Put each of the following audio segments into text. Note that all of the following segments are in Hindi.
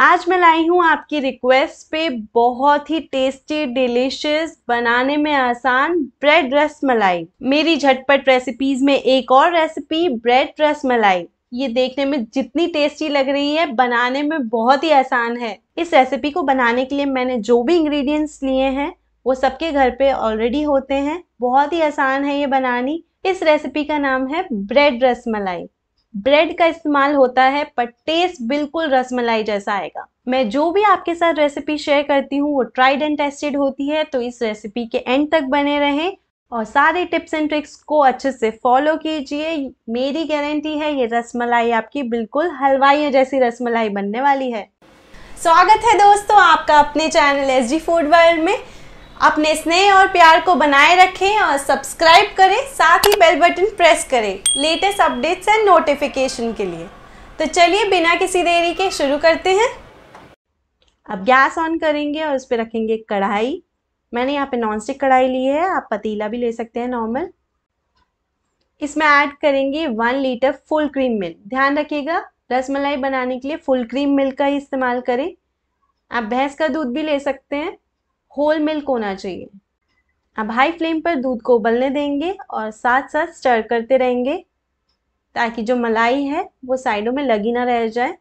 आज मैं लाई हूँ आपकी रिक्वेस्ट पे बहुत ही टेस्टी डिलीशियस बनाने में आसान ब्रेड रस मलाई मेरी झटपट रेसिपीज में एक और रेसिपी ब्रेड रस मलाई ये देखने में जितनी टेस्टी लग रही है बनाने में बहुत ही आसान है इस रेसिपी को बनाने के लिए मैंने जो भी इंग्रेडिएंट्स लिए हैं वो सबके घर पे ऑलरेडी होते हैं बहुत ही आसान है ये बनानी इस रेसिपी का नाम है ब्रेड रस मलाई ब्रेड का इस्तेमाल होता है पर टेस्ट बिल्कुल रसमलाई जैसा आएगा मैं जो भी आपके साथ रेसिपी शेयर करती हूँ वो ट्राइड एंड टेस्टेड होती है तो इस रेसिपी के एंड तक बने रहें और सारे टिप्स एंड ट्रिक्स को अच्छे से फॉलो कीजिए मेरी गारंटी है ये रसमलाई आपकी बिल्कुल हलवाई जैसी रसमलाई बनने वाली है स्वागत है दोस्तों आपका अपने channel S G food world में अपने स्नेह और प्यार को बनाए रखें और सब्सक्राइब करें साथ ही बेल बटन प्रेस करें लेटेस्ट अपडेट्स एंड नोटिफिकेशन के लिए तो चलिए बिना किसी देरी के शुरू करते हैं अब गैस ऑन करेंगे और उस पर रखेंगे कढ़ाई मैंने यहाँ पे नॉन स्टिक कढ़ाई ली है आप पतीला भी ले सकते हैं नॉर्मल इसमें ऐड करेंगे one litre full cream milk ध्यान रखिएगा रसमलाई बनाने के लिए फुल क्रीम मिल्क का ही इस्तेमाल करें आप भैंस का दूध भी ले सकते हैं होल मिल्क होना चाहिए अब हाई फ्लेम पर दूध को उबलने देंगे और साथ साथ स्टर करते रहेंगे ताकि जो मलाई है वो साइडों में लगी ना रह जाए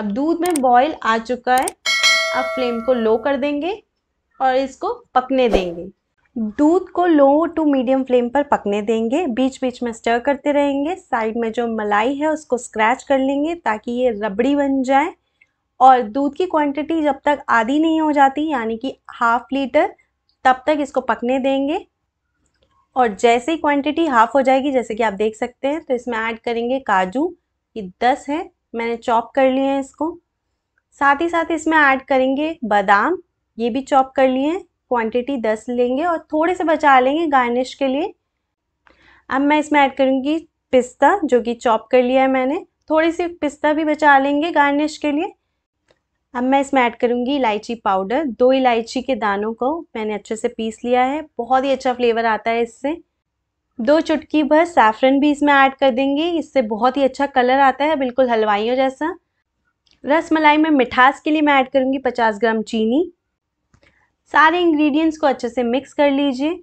अब दूध में बॉईल आ चुका है अब फ्लेम को लो कर देंगे और इसको पकने देंगे दूध को लो टू मीडियम फ्लेम पर पकने देंगे बीच बीच में स्टर करते रहेंगे साइड में जो मलाई है उसको स्क्रैच कर लेंगे ताकि ये रबड़ी बन जाए और दूध की क्वांटिटी जब तक आधी नहीं हो जाती यानी कि हाफ लीटर तब तक इसको पकने देंगे और जैसे ही क्वांटिटी हाफ हो जाएगी जैसे कि आप देख सकते हैं तो इसमें ऐड करेंगे काजू ये दस है मैंने चॉप कर लिए हैं इसको साथ ही साथ इसमें ऐड करेंगे बादाम ये भी चॉप कर लिए हैं क्वांटिटी दस लेंगे और थोड़े से बचा लेंगे गार्निश के लिए अब मैं इसमें ऐड करूँगी पिस्ता जो कि चॉप कर लिया है मैंने थोड़ी सी पिस्ता भी बचा लेंगे गार्निश के लिए अब मैं इसमें ऐड करूँगी इलायची पाउडर दो इलायची के दानों को मैंने अच्छे से पीस लिया है बहुत ही अच्छा फ्लेवर आता है इससे दो चुटकी भर सैफरन भी इसमें ऐड कर देंगे इससे बहुत ही अच्छा कलर आता है बिल्कुल हलवाइयों जैसा रस मलाई में मिठास के लिए मैं ऐड करूँगी पचास ग्राम चीनी सारे इंग्रेडिएंट्स को अच्छे से मिक्स कर लीजिए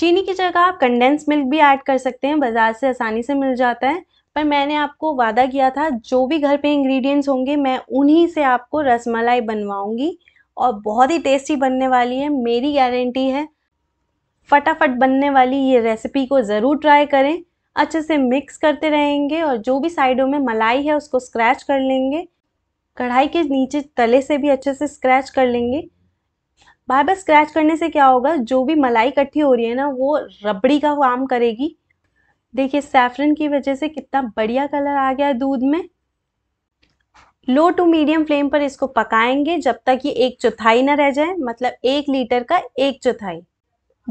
चीनी की जगह आप कंडेंस मिल्क भी ऐड कर सकते हैं बाज़ार से आसानी से मिल जाता है पर मैंने आपको वादा किया था जो भी घर पे इंग्रेडिएंट्स होंगे मैं उन्हीं से आपको रसमलाई बनवाऊंगी और बहुत ही टेस्टी बनने वाली है मेरी गारंटी है फटाफट बनने वाली ये रेसिपी को ज़रूर ट्राई करें अच्छे से मिक्स करते रहेंगे और जो भी साइडों में मलाई है उसको स्क्रैच कर लेंगे कढ़ाई के नीचे तले से भी अच्छे से स्क्रैच कर लेंगे बार बार स्क्रैच करने से क्या होगा जो भी मलाई इकट्ठी हो रही है ना वो रबड़ी का काम करेगी देखिए सैफरन की वजह से कितना बढ़िया कलर आ गया है दूध में लो टू मीडियम फ्लेम पर इसको पकाएंगे जब तक कि एक चौथाई ना रह जाए मतलब एक लीटर का एक चौथाई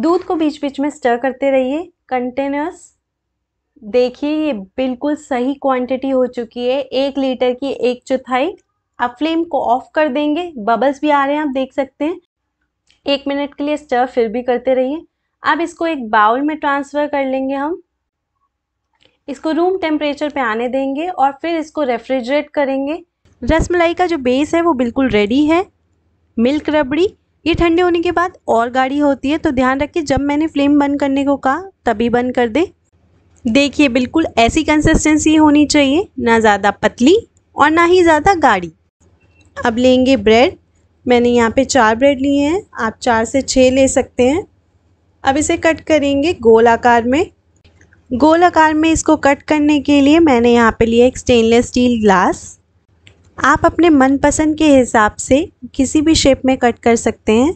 दूध को बीच बीच में स्टर करते रहिए कंटिन्यूस देखिए ये बिल्कुल सही क्वांटिटी हो चुकी है एक लीटर की एक चौथाई अब फ्लेम को ऑफ कर देंगे बबल्स भी आ रहे हैं आप देख सकते हैं एक मिनट के लिए स्टर फिर भी करते रहिए अब इसको एक बाउल में ट्रांसफ़र कर लेंगे हम इसको रूम टेम्परेचर पे आने देंगे और फिर इसको रेफ्रिजरेट करेंगे रसमलाई का जो बेस है वो बिल्कुल रेडी है मिल्क रबड़ी ये ठंडे होने के बाद और गाढ़ी होती है तो ध्यान रखिए जब मैंने फ्लेम बंद करने को कहा तभी बंद कर दे देखिए बिल्कुल ऐसी कंसिस्टेंसी होनी चाहिए ना ज़्यादा पतली और ना ही ज़्यादा गाढ़ी अब लेंगे ब्रेड मैंने यहाँ पे चार ब्रेड लिए हैं आप चार से छः ले सकते हैं अब इसे कट करेंगे गोल आकार में गोल आकार में इसको कट करने के लिए मैंने यहाँ पे लिया एक स्टेनलेस स्टील ग्लास आप अपने मनपसंद के हिसाब से किसी भी शेप में कट कर सकते हैं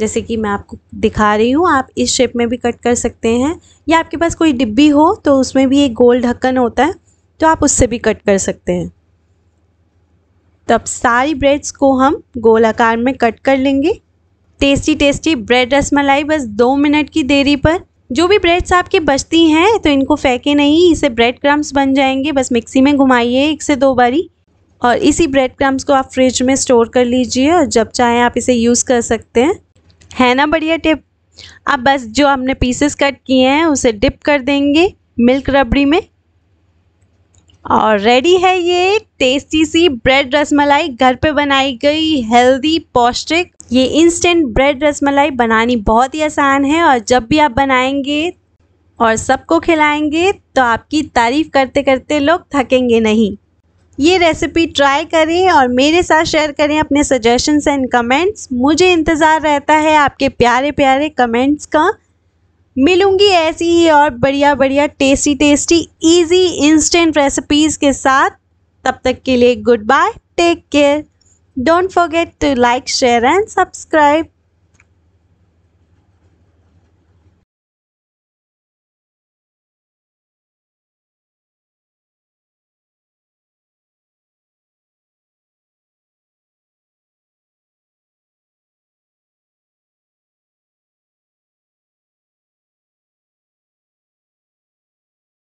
जैसे कि मैं आपको दिखा रही हूँ आप इस शेप में भी कट कर सकते हैं या आपके पास कोई डिब्बी हो तो उसमें भी एक गोल ढक्कन होता है तो आप उससे भी कट कर सकते हैं तब तो सारी ब्रेड्स को हम गोल आकार में कट कर लेंगे टेस्टी टेस्टी ब्रेड रसमलाई बस दो मिनट की देरी पर जो भी ब्रेड्स आपके बचती हैं तो इनको फेंके नहीं इसे ब्रेड क्रम्स बन जाएंगे बस मिक्सी में घुमाइए एक से दो बारी और इसी ब्रेड क्रम्स को आप फ्रिज में स्टोर कर लीजिए और जब चाहें आप इसे यूज़ कर सकते हैं है ना बढ़िया टिप आप बस जो हमने पीसेस कट किए हैं उसे डिप कर देंगे मिल्क रबड़ी में और रेडी है ये टेस्टी सी ब्रेड रसमलाई घर पे बनाई गई हेल्दी पौष्टिक ये इंस्टेंट ब्रेड रसमलाई बनानी बहुत ही आसान है और जब भी आप बनाएंगे और सबको खिलाएंगे तो आपकी तारीफ़ करते करते लोग थकेंगे नहीं ये रेसिपी ट्राई करें और मेरे साथ शेयर करें अपने सजेशंस एंड कमेंट्स मुझे इंतज़ार रहता है आपके प्यारे प्यारे कमेंट्स का मिलूंगी ऐसी ही और बढ़िया बढ़िया tasty tasty easy instant recipes के साथ तब तक के लिए goodbye take care don't forget to like share and subscribe